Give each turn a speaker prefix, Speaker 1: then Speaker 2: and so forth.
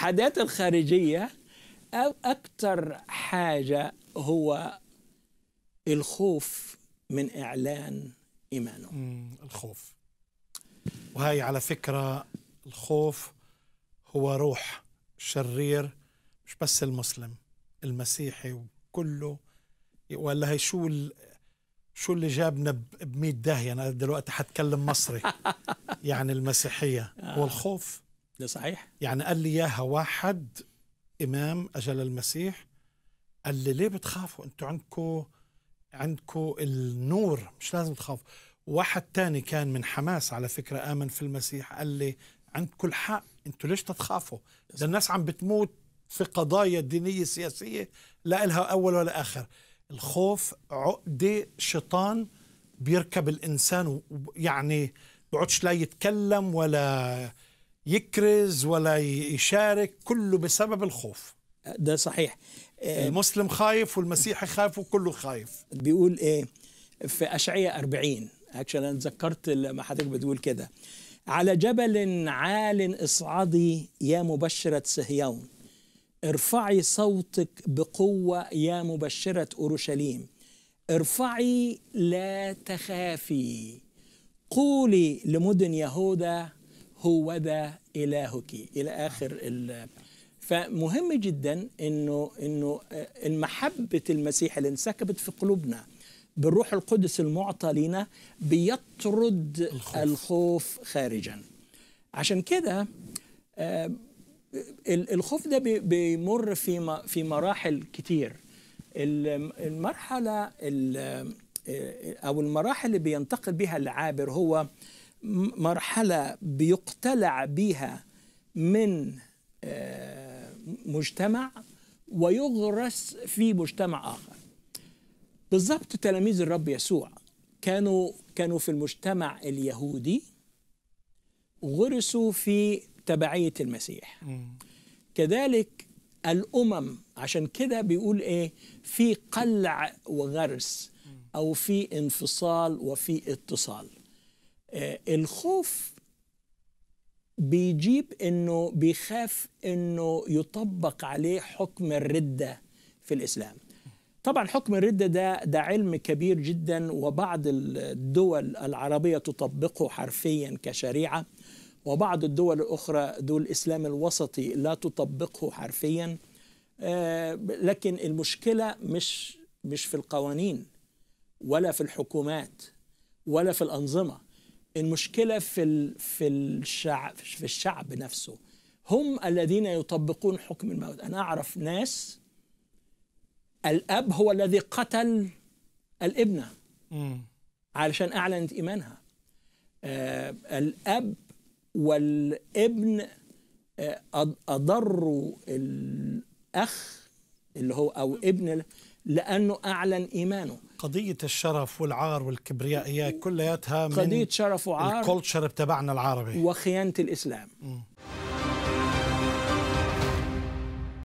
Speaker 1: الاتحادات الخارجية أكثر حاجة هو الخوف من إعلان إيمانه الخوف
Speaker 2: وهي على فكرة الخوف هو روح شرير مش بس المسلم المسيحي وكله ولا هي شو ال... شو اللي جابنا ب 100 داهيه انا دلوقتي حتكلم مصري يعني المسيحيه هو آه. الخوف ده صحيح يعني قال لي اياها واحد امام اجل المسيح قال لي ليه بتخافوا انتوا عندكم عندكم النور مش لازم تخافوا واحد تاني كان من حماس على فكرة آمن في المسيح قال لي عندكم الحق انتوا ليش تتخافوا ده الناس عم بتموت في قضايا دينية سياسية لا إلها أول ولا آخر الخوف عقدة شيطان بيركب الإنسان يعني بيقعدش لا يتكلم ولا يكرز ولا يشارك كله بسبب الخوف
Speaker 1: ده صحيح المسلم آه، آه، خايف والمسيحي خايف وكله خايف بيقول ايه في اشعياء 40 اكشلي انا اتذكرت لما حضرتك بتقول كده على جبل عال اصعدي يا مبشرة صهيون ارفعي صوتك بقوة يا مبشرة أورشليم ارفعي لا تخافي قولي لمدن يهوذا هو ذا إلهك إلى آخر فمهم جدا انه انه محبه المسيح اللي انسكبت في قلوبنا بالروح القدس المعطى لنا بيطرد الخوف, الخوف خارجا عشان كده آه الخوف ده بيمر في في مراحل كتير المرحله آه، او المراحل اللي بينتقل بها العابر هو مرحله بيقتلع بها من آه، مجتمع ويغرس في مجتمع اخر بالضبط تلاميذ الرب يسوع كانوا كانوا في المجتمع اليهودي غرسوا في تبعيه المسيح كذلك الامم عشان كده بيقول ايه في قلع وغرس او في انفصال وفي اتصال آه، الخوف بيجيب انه بيخاف انه يطبق عليه حكم الرده في الاسلام طبعا حكم الرده ده ده علم كبير جدا وبعض الدول العربيه تطبقه حرفيا كشريعه وبعض الدول الاخرى دول الاسلام الوسطي لا تطبقه حرفيا آه، لكن المشكله مش مش في القوانين ولا في الحكومات ولا في الانظمه المشكله في ال في الشعب في الشعب نفسه هم الذين يطبقون حكم الموت انا اعرف ناس الاب هو الذي قتل الابنه علشان اعلنت ايمانها آه الاب والابن آه اضروا الاخ اللي هو أو ابن لأنه أعلن إيمانه قضية الشرف
Speaker 2: والعار والكبرياء هي كلياتها من قضية شرف وعار الكولتشر تبعنا العربي وخيانة الإسلام م.